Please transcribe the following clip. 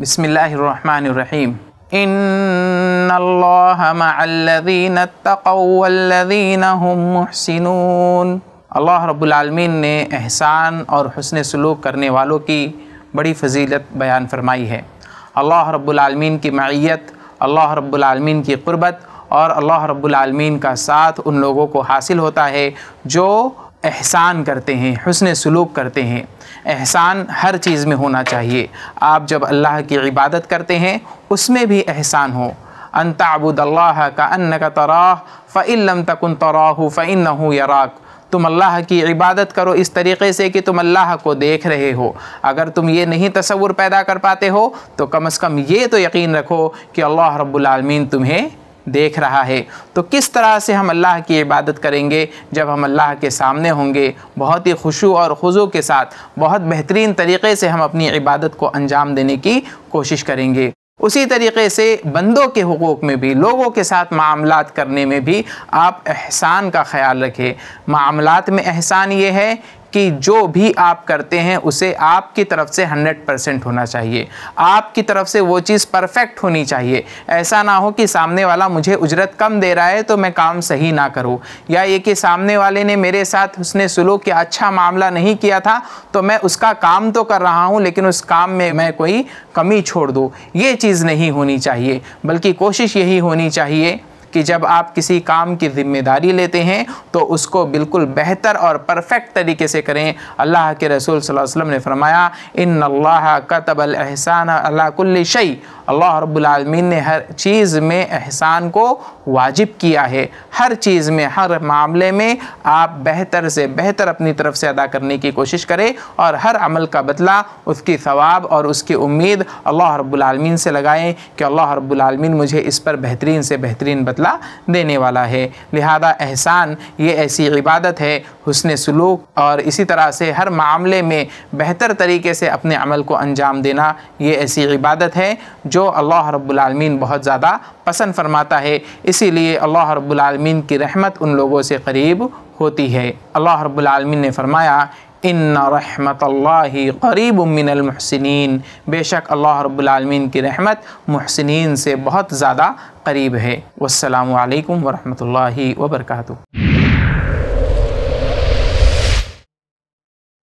बिसमीम इन अल्लादीन महसिनून अल्लाह रबालमीन ने एहसान और हसन सलूक करने वालों की बड़ी फजीलत बयान फरमाई है अल्लाह रब्लमीन की मैत अल्लाह रब्लमीन की क़ुरबत और अल्लाह रब्लमीन का साथ उन लोगों को हासिल होता है जो एहसान करते हैं हसन सलूक करते हैं एहसान हर चीज़ में होना चाहिए आप जब अल्लाह की इबादत करते हैं उसमें भी एहसान हो अनताबुदल्ला का अन्न का तराह फ़िल्म तकन तराह फ़िन यराक तुम अल्लाह की इबादत करो इस तरीके से कि तुम अल्लाह को देख रहे हो अगर तुम ये नहीं तस्वुर पैदा कर पाते हो तो कम अज़ कम ये तो यकीन रखो कि अल्लाह रब्बुल रबालमीन तुम्हें देख रहा है तो किस तरह से हम अल्लाह की इबादत करेंगे जब हम अल्लाह के सामने होंगे बहुत ही खुशू और खुजू के साथ बहुत बेहतरीन तरीके से हम अपनी इबादत को अंजाम देने की कोशिश करेंगे उसी तरीके से बंदों के हकूक़ में भी लोगों के साथ मामला करने में भी आप एहसान का ख्याल रखें मामलात में एहसान ये है कि जो भी आप करते हैं उसे आपकी तरफ से 100 परसेंट होना चाहिए आपकी तरफ से वो चीज़ परफेक्ट होनी चाहिए ऐसा ना हो कि सामने वाला मुझे उजरत कम दे रहा है तो मैं काम सही ना करूँ या ये कि सामने वाले ने मेरे साथ उसने सुलो कि अच्छा मामला नहीं किया था तो मैं उसका काम तो कर रहा हूँ लेकिन उस काम में मैं कोई कमी छोड़ दूँ ये चीज़ नहीं होनी चाहिए बल्कि कोशिश यही होनी चाहिए कि जब आप किसी काम की ज़िम्मेदारी लेते हैं तो उसको बिल्कुल बेहतर और परफेक्ट तरीके से करें अल्लाह के रसूल वसल्लम ने फरमाया इन अल्लाह कतबल एहसान अल्लाह शई अल्लाह रब्लमीन ने हर चीज़ में एहसान को वाजिब किया है हर चीज़ में हर मामले में आप बेहतर से बेहतर अपनी तरफ से अदा करने की कोशिश करें और हर अमल का बदला उसकी सवाब और उसकी उम्मीद अल्लाह रब्लमीन से लगाएँ कि अल्लाह रबालमीन मुझे इस पर बेहतरीन से बेहतरीन बदला देने वाला है लिहाजा एहसान ये ऐसी इबादत है हसन सलूक और इसी तरह से हर मामले में बेहतर तरीके से अपने अमल को अंजाम देना ये ऐसी इबादत है जो अल्लाह रब्लमीन बहुत ज़्यादा पसंद फरमाता है इसीलिए अल्लाह रब्लमीन की रहमत उन लोगों से करीब होती है अल्लाह रब्लमीन ने फरमाया इन रहमत करीब मिनलमहसिन बेशक अल्लाह रब्लमीन की रहमत महसिन से बहुत ज़्यादा करीब है वालकम वरहमल वर्का